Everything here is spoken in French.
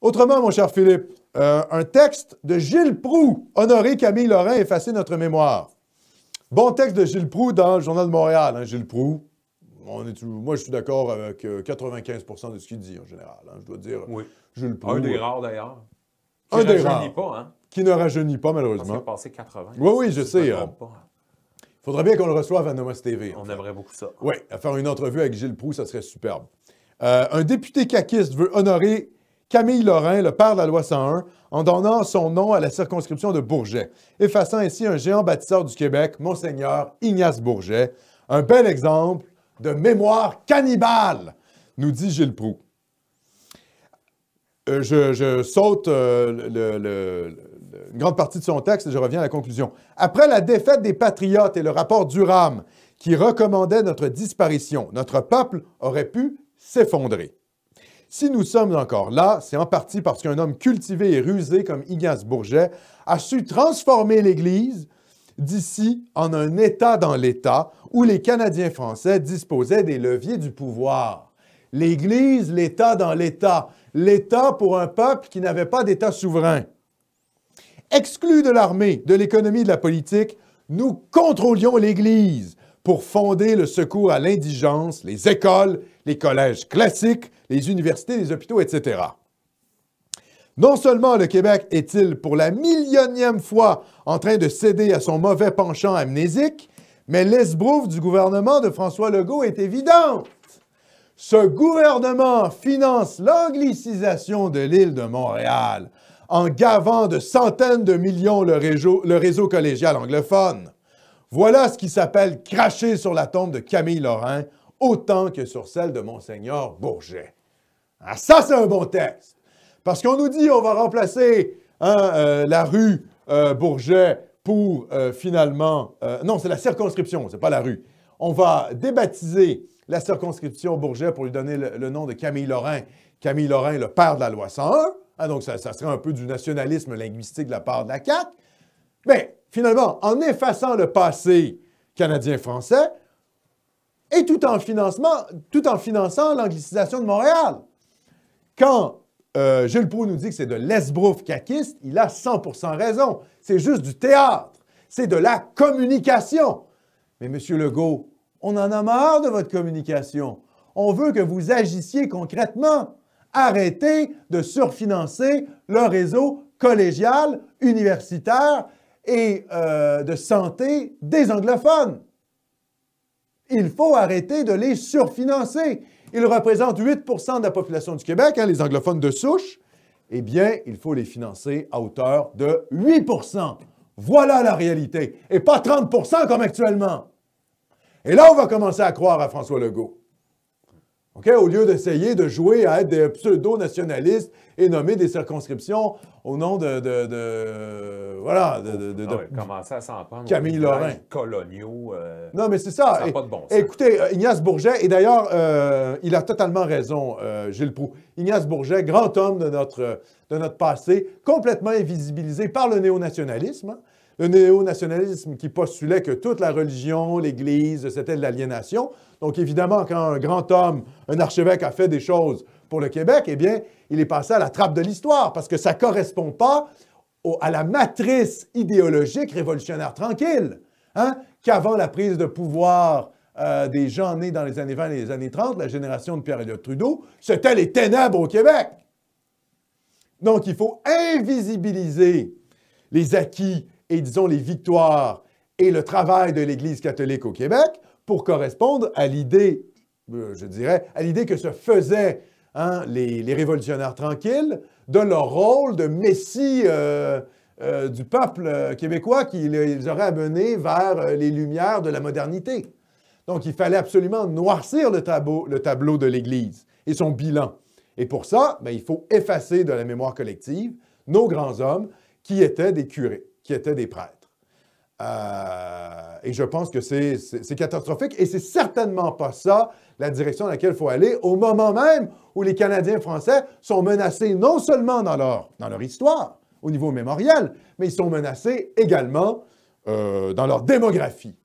Autrement, mon cher Philippe, euh, un texte de Gilles Proux, honoré Camille Lorrain, effacer notre mémoire. Bon texte de Gilles Proux dans le Journal de Montréal, hein, Gilles Proux. moi, je suis d'accord avec 95 euh, de ce qu'il dit en général. Hein. je dois dire, oui. Gilles Un des euh, rares d'ailleurs. Un des rares. Hein. Qui ne rajeunit pas, malheureusement. On va passé 80. Oui, oui, je sais. Hein. faudrait bien qu'on le reçoive à Nomos TV. On aimerait beaucoup ça. Oui, à faire une entrevue avec Gilles Proux, ça serait superbe. un député caquiste veut honorer Camille Lorrain, le père de la loi 101, en donnant son nom à la circonscription de Bourget, effaçant ainsi un géant bâtisseur du Québec, Monseigneur Ignace Bourget. Un bel exemple de mémoire cannibale, nous dit Gilles Proux. Euh, je, saute euh, une grande partie de son texte et je reviens à la conclusion. Après la défaite des patriotes et le rapport Durham qui recommandait notre disparition, notre peuple aurait pu s'effondrer. Si nous sommes encore là, c'est en partie parce qu'un homme cultivé et rusé comme Ignace Bourget a su transformer l'Église d'ici en un État dans l'État où les Canadiens français disposaient des leviers du pouvoir. L'Église, l'État dans l'État, l'État pour un peuple qui n'avait pas d'État souverain. Exclus de l'armée, de l'économie, de la politique, nous contrôlions l'Église pour fonder le secours à l'indigence, les écoles, les collèges classiques, les universités, les hôpitaux, etc. Non seulement le Québec est-il pour la millionième fois en train de céder à son mauvais penchant amnésique, mais l'esbrouve du gouvernement de François Legault est évidente. Ce gouvernement finance l'anglicisation de l'île de Montréal en gavant de centaines de millions le réseau, le réseau collégial anglophone. Voilà ce qui s'appelle cracher sur la tombe de Camille Lorrain autant que sur celle de Monseigneur Bourget. Ah, ça, c'est un bon texte. Parce qu'on nous dit on va remplacer hein, euh, la rue euh, Bourget pour euh, finalement. non, c'est la circonscription, c'est pas la rue. On va débaptiser la circonscription Bourget pour lui donner le, nom de Camille Lorrain. Camille Lorrain, le père de la loi 101. Hein, donc, ça, serait un peu du nationalisme linguistique de la part de la CAQ. Mais finalement, en effaçant le passé canadien-français et tout en, finançant l'anglicisation de Montréal. Quand Gilles euh, nous dit que c'est de l'esbrouf caquiste, il a 100% raison. C'est juste du théâtre. C'est de la communication. Mais Monsieur Legault, on en a marre de votre communication. On veut que vous agissiez concrètement. Arrêtez de surfinancer le réseau collégial, universitaire et euh, de santé des anglophones. Il faut arrêter de les surfinancer. Ils représentent 8 de la population du Québec, hein, les anglophones de souche. Eh bien, il faut les financer à hauteur de 8 Voilà la réalité. Et pas 30 comme actuellement. Et là, on va commencer à croire à François Legault. Okay? Au lieu d'essayer de jouer à être des pseudo-nationalistes et nommer des circonscriptions au nom de. voilà. De, ah commencer à s'en Camille Lorrain. Coloniaux. Euh, non, mais c'est ça. Écoutez, euh, Ignace Bourget, et d'ailleurs, euh, il a totalement raison, Gilles Proux. Ignace Bourget, grand homme de notre, de notre passé, complètement invisibilisé par le néo-nationalisme. Hein, le néo-nationalisme qui postulait que toute la religion, l'Église, c'était de l'aliénation. Donc évidemment, quand un grand homme, un archevêque a fait des choses pour le Québec, eh bien, il est passé à la trappe de l'histoire parce que ça ne correspond pas à la matrice idéologique révolutionnaire tranquille. Hein, qu'avant la prise de pouvoir euh, des gens nés dans les années 20 et les années 30, la génération de Pierre-Éliott Trudeau, c'était les ténèbres au Québec. Donc, il faut invisibiliser les acquis et disons les victoires et le travail de l'Église catholique au Québec pour correspondre à l'idée, euh, je dirais, à l'idée que se faisaient hein, les, révolutionnaires tranquilles de leur rôle de messie euh, euh, du peuple québécois qu'ils auraient amené vers les lumières de la modernité. Donc il fallait absolument noircir le tableau, le tableau de l'Église et son bilan. Et pour ça, ben, il faut effacer de la mémoire collective nos grands hommes qui étaient des curés qui étaient des prêtres. Euh, et je pense que c'est catastrophique et c'est certainement pas ça la direction dans laquelle il faut aller au moment même où les Canadiens français sont menacés non seulement dans leur, dans leur histoire, au niveau mémoriel, mais ils sont menacés également euh, dans leur démographie.